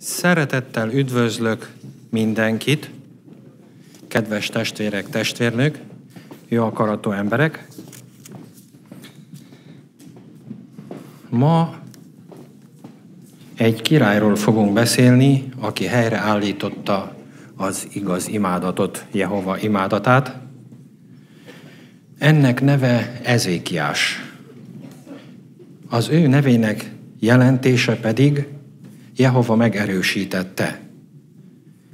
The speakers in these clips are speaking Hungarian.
Szeretettel üdvözlök mindenkit, kedves testvérek, testvérnők, jó akaratú emberek. Ma egy királyról fogunk beszélni, aki helyreállította az igaz imádatot, Jehova imádatát. Ennek neve Ezékiás. Az ő nevének jelentése pedig Jehova megerősítette.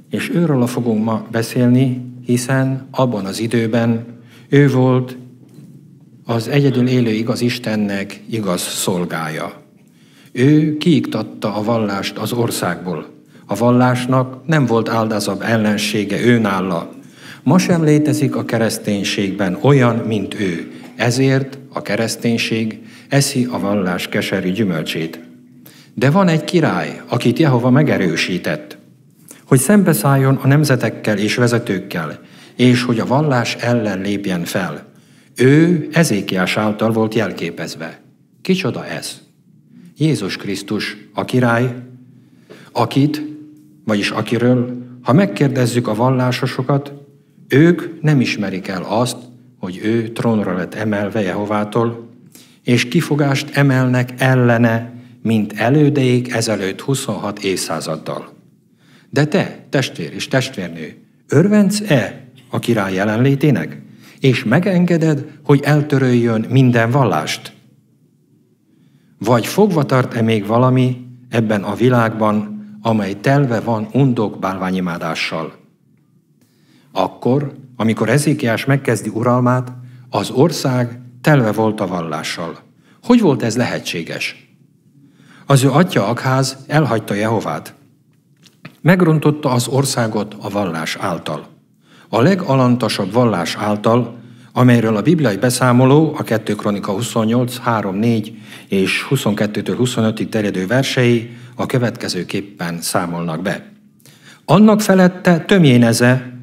És őről fogunk ma beszélni, hiszen abban az időben ő volt az egyedül élő igaz Istennek igaz szolgája. Ő kiiktatta a vallást az országból. A vallásnak nem volt áldázabb ellensége őnála. Ma sem létezik a kereszténységben olyan, mint ő. Ezért a kereszténység eszi a vallás keserű gyümölcsét. De van egy király, akit Jehova megerősített, hogy szembeszálljon a nemzetekkel és vezetőkkel, és hogy a vallás ellen lépjen fel. Ő Ezékiás által volt jelképezve. Kicsoda ez? Jézus Krisztus, a király, akit, vagyis akiről, ha megkérdezzük a vallásosokat, ők nem ismerik el azt, hogy ő trónra lett emelve Jehovától, és kifogást emelnek ellene, mint elődeik ezelőtt 26 évszázaddal. De te, testvér és testvérnő, örvendsz-e a király jelenlétének? És megengeded, hogy eltöröljön minden vallást? Vagy fogva tart-e még valami ebben a világban, amely telve van undok bálványimádással? Akkor, amikor Ezékiás megkezdi uralmát, az ország telve volt a vallással. Hogy volt ez lehetséges? Az ő atya Akház elhagyta Jehovát. Megrontotta az országot a vallás által. A legalantasabb vallás által, amelyről a bibliai beszámoló a 2 Kronika 28, 3, 4 és 22 25-ig terjedő versei a következőképpen számolnak be. Annak felette tömjéneze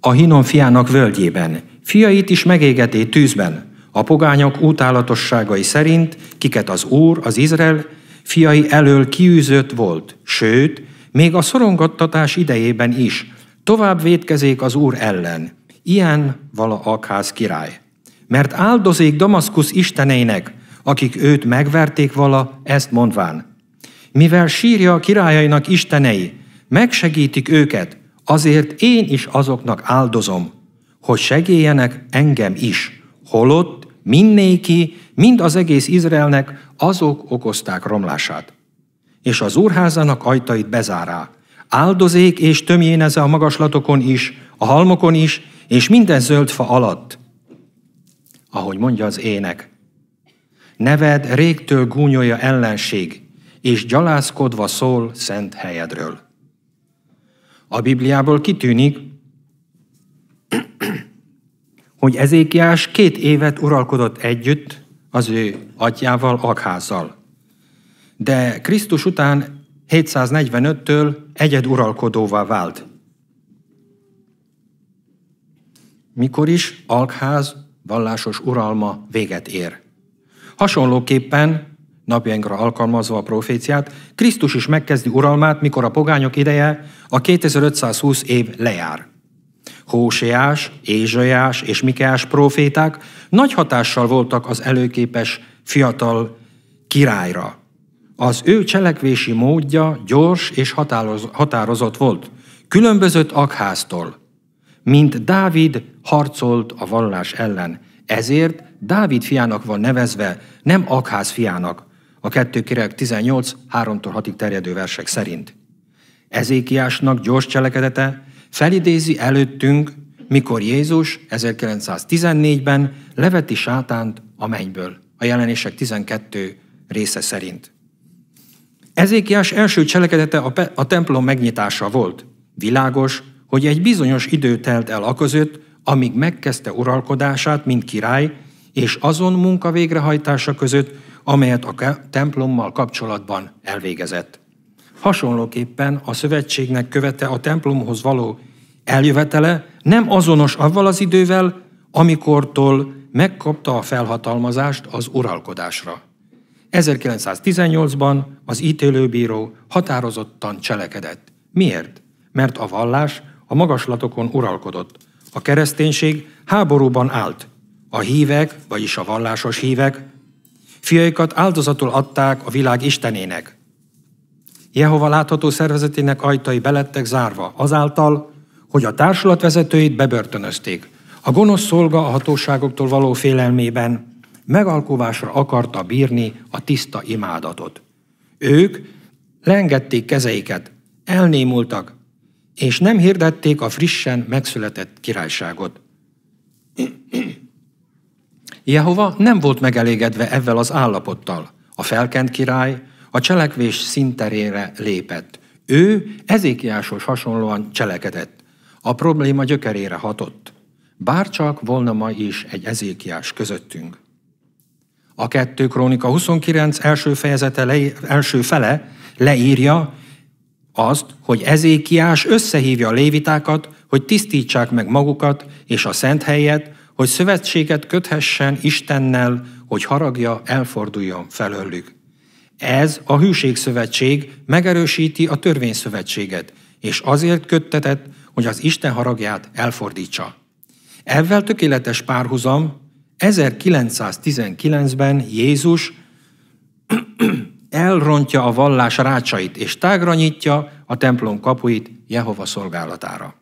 a Hinom fiának völgyében, fiait is megégeti tűzben – a pogányok útálatosságai szerint, kiket az Úr, az Izrael fiai elől kiűzött volt, sőt, még a szorongattatás idejében is tovább védkezék az Úr ellen. Ilyen vala Akház király. Mert áldozék Damaszkus isteneinek, akik őt megverték vala, ezt mondván. Mivel sírja a királyainak istenei, megsegítik őket, azért én is azoknak áldozom, hogy segéljenek engem is, holott mindnéki, mind az egész Izraelnek azok okozták romlását. És az úrházának ajtait bezárá. Áldozék és tömjéneze a magaslatokon is, a halmokon is, és minden zöld fa alatt. Ahogy mondja az ének. Neved régtől gúnyolja ellenség, és gyalázkodva szól szent helyedről. A Bibliából kitűnik, hogy Ezékiás két évet uralkodott együtt az ő atyával, Agházzal. De Krisztus után 745-től egyed uralkodóvá vált. Mikor is Alkház vallásos uralma véget ér. Hasonlóképpen, napjainkra alkalmazva a proféciát, Krisztus is megkezdi uralmát, mikor a pogányok ideje a 2520 év lejár. Hóseás, Ézsajás és Mikeás proféták nagy hatással voltak az előképes fiatal királyra. Az ő cselekvési módja gyors és határozott volt. Különbözött Akháztól. Mint Dávid harcolt a vallás ellen. Ezért Dávid fiának van nevezve, nem Akház fiának, a 2 kirek 18, 3-6-ig terjedő versek szerint. Ezékiásnak gyors cselekedete felidézi előttünk, mikor Jézus 1914-ben leveti sátánt a mennyből, a jelenések 12 része szerint. Ezékiás első cselekedete a, pe- a templom megnyitása volt. Világos, hogy egy bizonyos idő telt el között, amíg megkezdte uralkodását, mint király, és azon munka végrehajtása között, amelyet a templommal kapcsolatban elvégezett. Hasonlóképpen a szövetségnek követe a templomhoz való eljövetele nem azonos avval az idővel, amikortól megkapta a felhatalmazást az uralkodásra. 1918-ban az ítélőbíró határozottan cselekedett. Miért? Mert a vallás a magaslatokon uralkodott. A kereszténység háborúban állt. A hívek, vagyis a vallásos hívek, fiaikat áldozatul adták a világ istenének. Jehova látható szervezetének ajtai belettek zárva, azáltal, hogy a társulat vezetőit bebörtönözték. A gonosz szolga a hatóságoktól való félelmében megalkovásra akarta bírni a tiszta imádatot. Ők leengedték kezeiket, elnémultak, és nem hirdették a frissen megszületett királyságot. Jehova nem volt megelégedve ezzel az állapottal. A felkent király a cselekvés szinterére lépett. Ő ezékiásos hasonlóan cselekedett. A probléma gyökerére hatott. Bárcsak volna ma is egy ezékiás közöttünk. A kettő Krónika 29 első, fejezete le, első fele leírja azt, hogy Ezékiás összehívja a lévitákat, hogy tisztítsák meg magukat és a szent helyet, hogy szövetséget köthessen Istennel, hogy haragja elforduljon felőlük. Ez a hűségszövetség megerősíti a törvényszövetséget, és azért köttetett, hogy az Isten haragját elfordítsa. Ezzel tökéletes párhuzam 1919-ben Jézus elrontja a vallás rácsait, és tágra nyitja a templom kapuit Jehova szolgálatára.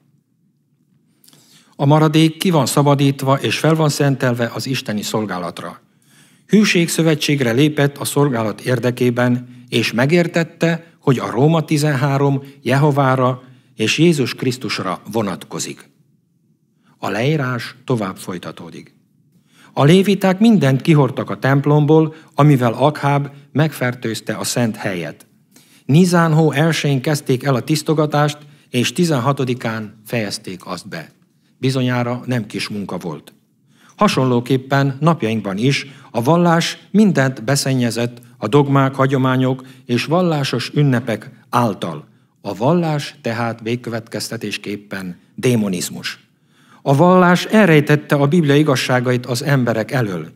A maradék ki van szabadítva és fel van szentelve az isteni szolgálatra hűségszövetségre lépett a szolgálat érdekében, és megértette, hogy a Róma 13 Jehovára és Jézus Krisztusra vonatkozik. A leírás tovább folytatódik. A léviták mindent kihortak a templomból, amivel Akháb megfertőzte a szent helyet. Nizánhó elsőn kezdték el a tisztogatást, és 16-án fejezték azt be. Bizonyára nem kis munka volt. Hasonlóképpen napjainkban is a vallás mindent beszennyezett a dogmák, hagyományok és vallásos ünnepek által. A vallás tehát végkövetkeztetésképpen démonizmus. A vallás elrejtette a Biblia igazságait az emberek elől.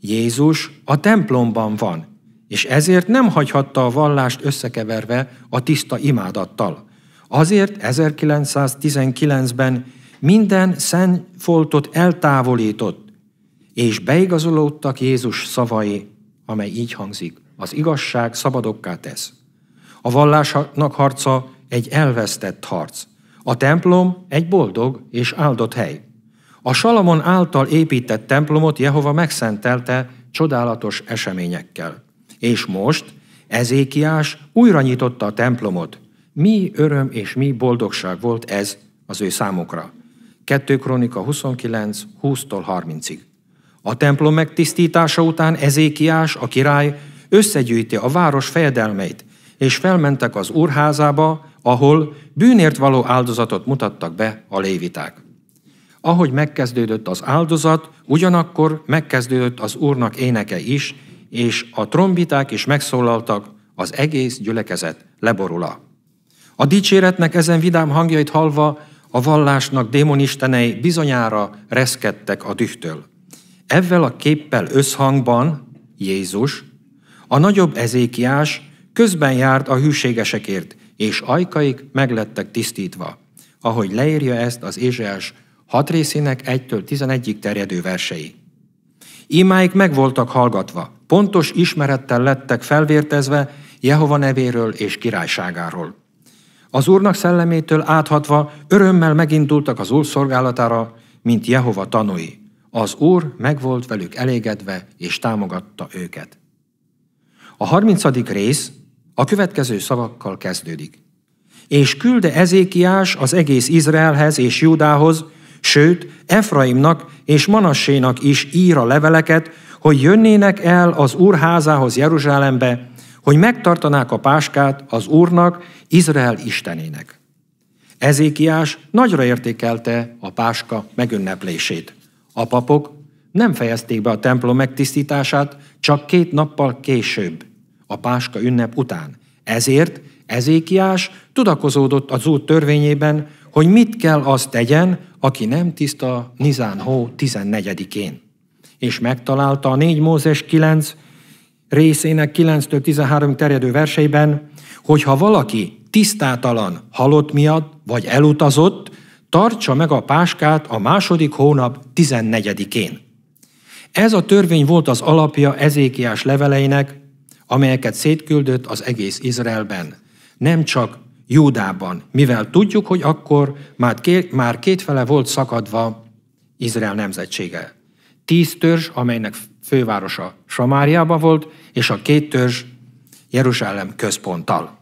Jézus a templomban van, és ezért nem hagyhatta a vallást összekeverve a tiszta imádattal. Azért 1919-ben minden szentfoltot eltávolított, és beigazolódtak Jézus szavai, amely így hangzik, az igazság szabadokká tesz. A vallásnak harca egy elvesztett harc. A templom egy boldog és áldott hely. A Salamon által épített templomot Jehova megszentelte csodálatos eseményekkel. És most Ezékiás újra nyitotta a templomot. Mi öröm és mi boldogság volt ez az ő számukra. 2 Kronika 29, 20-tól 30-ig. A templom megtisztítása után Ezékiás, a király, összegyűjti a város fejedelmeit, és felmentek az úrházába, ahol bűnért való áldozatot mutattak be a léviták. Ahogy megkezdődött az áldozat, ugyanakkor megkezdődött az úrnak éneke is, és a trombiták is megszólaltak, az egész gyülekezet leborula. A dicséretnek ezen vidám hangjait hallva a vallásnak démonistenei bizonyára reszkedtek a dühtől. Ezzel a képpel összhangban Jézus, a nagyobb ezékiás közben járt a hűségesekért, és ajkaik meglettek tisztítva, ahogy leírja ezt az Ézsás hat részének 1-től 11-ig terjedő versei. Imáik meg voltak hallgatva, pontos ismerettel lettek felvértezve Jehova nevéről és királyságáról. Az Úrnak szellemétől áthatva örömmel megindultak az Úr szolgálatára, mint Jehova tanúi. Az Úr meg volt velük elégedve és támogatta őket. A 30. rész a következő szavakkal kezdődik. És külde Ezékiás az egész Izraelhez és Júdához, sőt, Efraimnak és Manassénak is ír a leveleket, hogy jönnének el az Úrházához Jeruzsálembe, hogy megtartanák a páskát az Úrnak, Izrael Istenének. Ezékiás nagyra értékelte a páska megünneplését. A papok nem fejezték be a templom megtisztítását csak két nappal később, a páska ünnep után. Ezért Ezékiás tudakozódott az út törvényében, hogy mit kell az tegyen, aki nem tiszta Nizán hó 14-én. És megtalálta a 4 Mózes 9, részének 9-től 13 terjedő verseiben, hogy ha valaki tisztátalan halott miatt, vagy elutazott, tartsa meg a páskát a második hónap 14-én. Ez a törvény volt az alapja Ezékiás leveleinek, amelyeket szétküldött az egész Izraelben. Nem csak Júdában, mivel tudjuk, hogy akkor már, már kétfele volt szakadva Izrael nemzetsége. Tíz törzs, amelynek fővárosa Samáriában volt, és a két törzs Jeruzsálem központtal.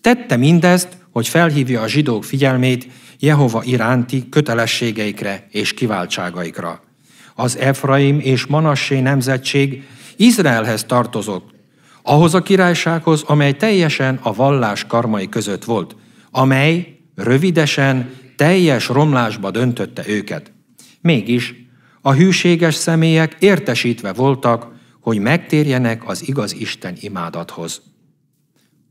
Tette mindezt, hogy felhívja a zsidók figyelmét Jehova iránti kötelességeikre és kiváltságaikra. Az Efraim és Manassé nemzetség Izraelhez tartozott, ahhoz a királysághoz, amely teljesen a vallás karmai között volt, amely rövidesen teljes romlásba döntötte őket. Mégis a hűséges személyek értesítve voltak, hogy megtérjenek az igaz Isten imádathoz.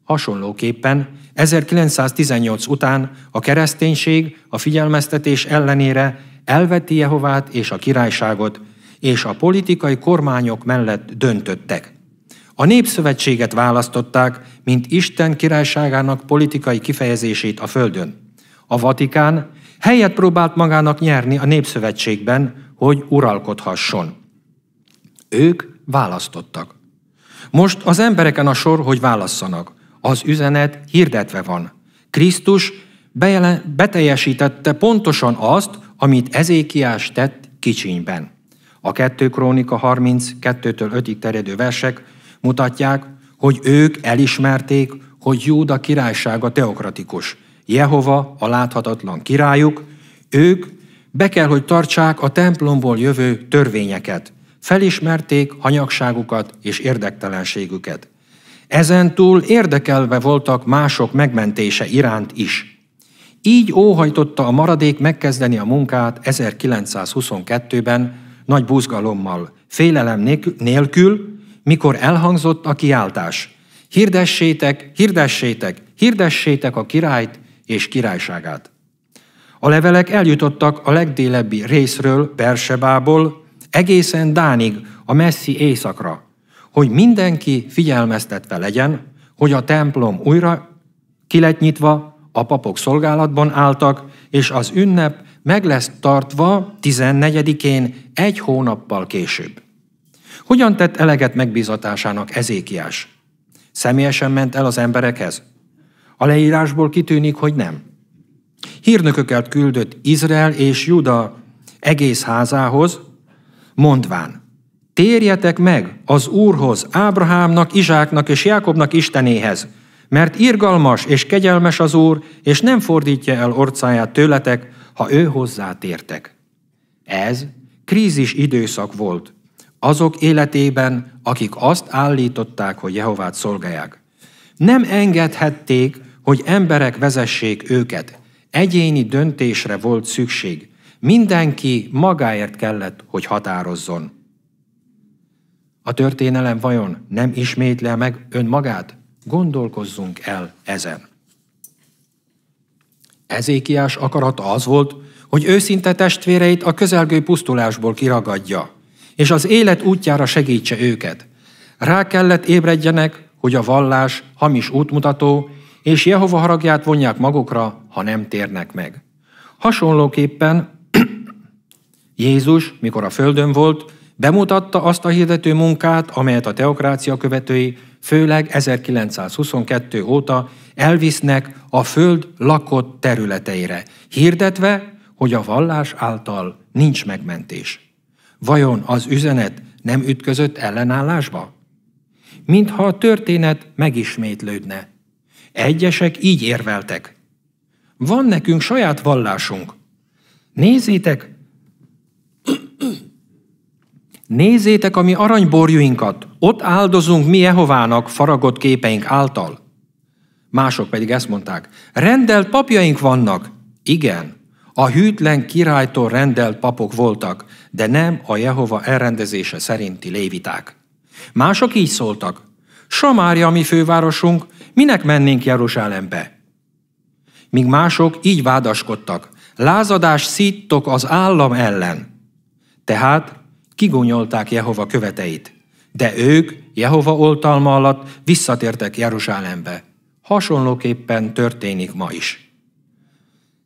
Hasonlóképpen 1918 után a kereszténység a figyelmeztetés ellenére elveti Jehovát és a királyságot, és a politikai kormányok mellett döntöttek. A népszövetséget választották, mint Isten királyságának politikai kifejezését a Földön. A Vatikán helyet próbált magának nyerni a népszövetségben, hogy uralkodhasson. Ők választottak. Most az embereken a sor, hogy válasszanak. Az üzenet hirdetve van. Krisztus bejelen, beteljesítette pontosan azt, amit Ezékiás tett kicsinyben. A 2 Krónika 32-től 5-ig terjedő versek mutatják, hogy ők elismerték, hogy Júda királysága teokratikus. Jehova a láthatatlan királyuk, ők be kell, hogy tartsák a templomból jövő törvényeket. Felismerték hanyagságukat és érdektelenségüket. Ezen túl érdekelve voltak mások megmentése iránt is. Így óhajtotta a maradék megkezdeni a munkát 1922-ben nagy búzgalommal, félelem nélkül, mikor elhangzott a kiáltás. Hirdessétek, hirdessétek, hirdessétek a királyt és királyságát. A levelek eljutottak a legdélebbi részről, Bersebából, egészen Dánig, a messzi éjszakra, hogy mindenki figyelmeztetve legyen, hogy a templom újra kiletnyitva, nyitva, a papok szolgálatban álltak, és az ünnep meg lesz tartva 14-én egy hónappal később. Hogyan tett eleget megbízatásának Ezékiás? Személyesen ment el az emberekhez? A leírásból kitűnik, hogy nem hírnököket küldött Izrael és Juda egész házához, mondván, térjetek meg az Úrhoz, Ábrahámnak, Izsáknak és Jákobnak Istenéhez, mert irgalmas és kegyelmes az Úr, és nem fordítja el orcáját tőletek, ha ő hozzá tértek. Ez krízis időszak volt azok életében, akik azt állították, hogy Jehovát szolgálják. Nem engedhették, hogy emberek vezessék őket. Egyéni döntésre volt szükség. Mindenki magáért kellett, hogy határozzon. A történelem vajon nem ismétle meg önmagát? Gondolkozzunk el ezen. Ezékiás akarata az volt, hogy őszinte testvéreit a közelgő pusztulásból kiragadja, és az élet útjára segítse őket. Rá kellett ébredjenek, hogy a vallás hamis útmutató, és Jehova haragját vonják magukra, ha nem térnek meg. Hasonlóképpen Jézus, mikor a földön volt, bemutatta azt a hirdető munkát, amelyet a teokrácia követői, főleg 1922 óta elvisznek a föld lakott területeire, hirdetve, hogy a vallás által nincs megmentés. Vajon az üzenet nem ütközött ellenállásba? Mintha a történet megismétlődne – Egyesek így érveltek. Van nekünk saját vallásunk. Nézzétek, Nézzétek a mi aranyborjuinkat, ott áldozunk mi Jehovának faragott képeink által. Mások pedig ezt mondták, rendelt papjaink vannak. Igen, a hűtlen királytól rendelt papok voltak, de nem a Jehova elrendezése szerinti léviták. Mások így szóltak, Samária mi fővárosunk, minek mennénk Jeruzsálembe? Míg mások így vádaskodtak, lázadás szíttok az állam ellen. Tehát kigonyolták Jehova követeit, de ők Jehova oltalma alatt visszatértek Jeruzsálembe. Hasonlóképpen történik ma is.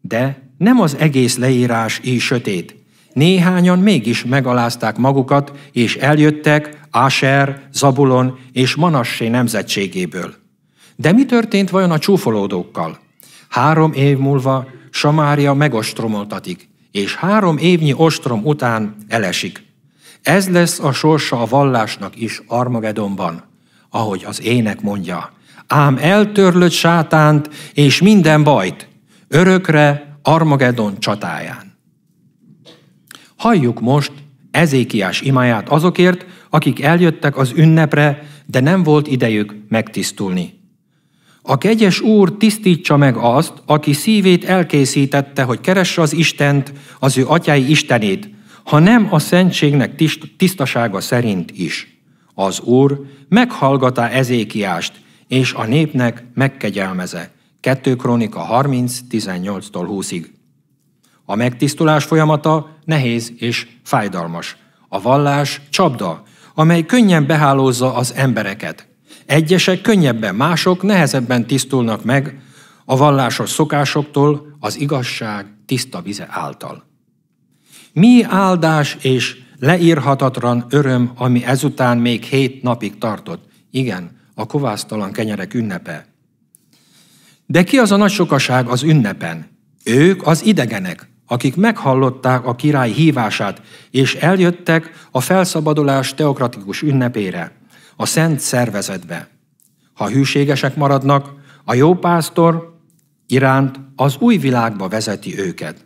De nem az egész leírás így sötét. Néhányan mégis megalázták magukat, és eljöttek Áser, Zabulon és Manassé nemzetségéből. De mi történt vajon a csúfolódókkal? Három év múlva Samária megostromoltatik, és három évnyi ostrom után elesik. Ez lesz a sorsa a vallásnak is Armagedonban, ahogy az ének mondja. Ám eltörlött sátánt és minden bajt, örökre Armagedon csatáján. Halljuk most Ezékiás imáját azokért, akik eljöttek az ünnepre, de nem volt idejük megtisztulni. A kegyes Úr tisztítsa meg azt, aki szívét elkészítette, hogy keresse az Istent, az ő atyái Istenét, ha nem a szentségnek tisztasága szerint is. Az Úr meghallgatá ezékiást, és a népnek megkegyelmeze. 2 Kronika 30, 18-tól 20-ig. A megtisztulás folyamata nehéz és fájdalmas. A vallás csapda, amely könnyen behálózza az embereket. Egyesek könnyebben, mások nehezebben tisztulnak meg a vallásos szokásoktól az igazság tiszta vize által. Mi áldás és leírhatatlan öröm, ami ezután még hét napig tartott. Igen, a kovásztalan kenyerek ünnepe. De ki az a nagy sokaság az ünnepen? Ők az idegenek, akik meghallották a király hívását, és eljöttek a felszabadulás teokratikus ünnepére a szent szervezetbe. Ha hűségesek maradnak, a jó pásztor iránt az új világba vezeti őket.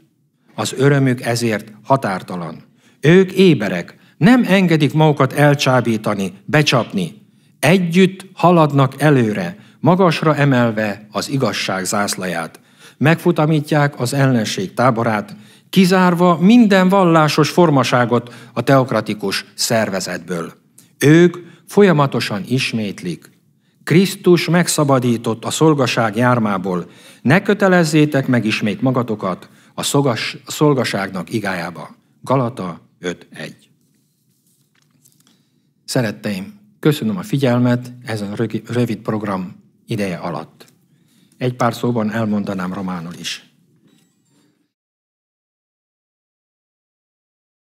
Az örömük ezért határtalan. Ők éberek, nem engedik magukat elcsábítani, becsapni. Együtt haladnak előre, magasra emelve az igazság zászlaját. Megfutamítják az ellenség táborát, kizárva minden vallásos formaságot a teokratikus szervezetből. Ők folyamatosan ismétlik. Krisztus megszabadított a szolgaság jármából, ne kötelezzétek meg ismét magatokat a, szogas, a szolgaságnak igájába. Galata 5.1 Szeretteim, köszönöm a figyelmet ezen rövid program ideje alatt. Egy pár szóban elmondanám románul is.